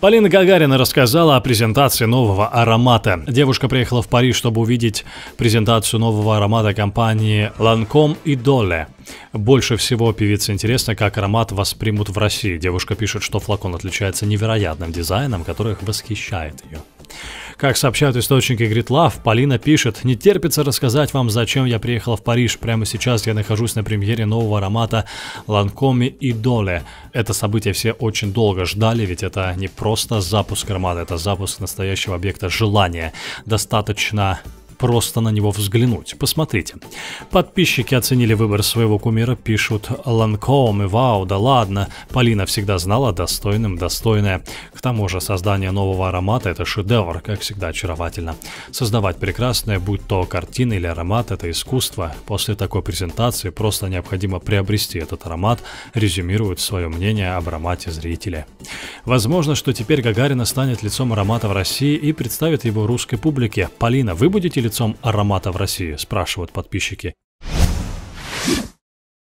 Полина Гагарина рассказала о презентации нового аромата. Девушка приехала в Париж, чтобы увидеть презентацию нового аромата компании Lancome и Dole. Больше всего певице интересно, как аромат воспримут в России. Девушка пишет, что флакон отличается невероятным дизайном, который восхищает ее. Как сообщают источники Гритлав, Полина пишет, «Не терпится рассказать вам, зачем я приехала в Париж. Прямо сейчас я нахожусь на премьере нового аромата Lancome и Доле. Это событие все очень долго ждали, ведь это не просто запуск аромата, это запуск настоящего объекта желания. Достаточно просто на него взглянуть. Посмотрите. Подписчики оценили выбор своего кумира, пишут Ланком и Вау, да ладно. Полина всегда знала достойным достойное. К тому же создание нового аромата – это шедевр, как всегда очаровательно. Создавать прекрасное, будь то картина или аромат – это искусство. После такой презентации просто необходимо приобрести этот аромат, резюмирует свое мнение об аромате зрители. Возможно, что теперь Гагарина станет лицом аромата в России и представит его русской публике. Полина, вы будете ли лицом аромата в России, спрашивают подписчики.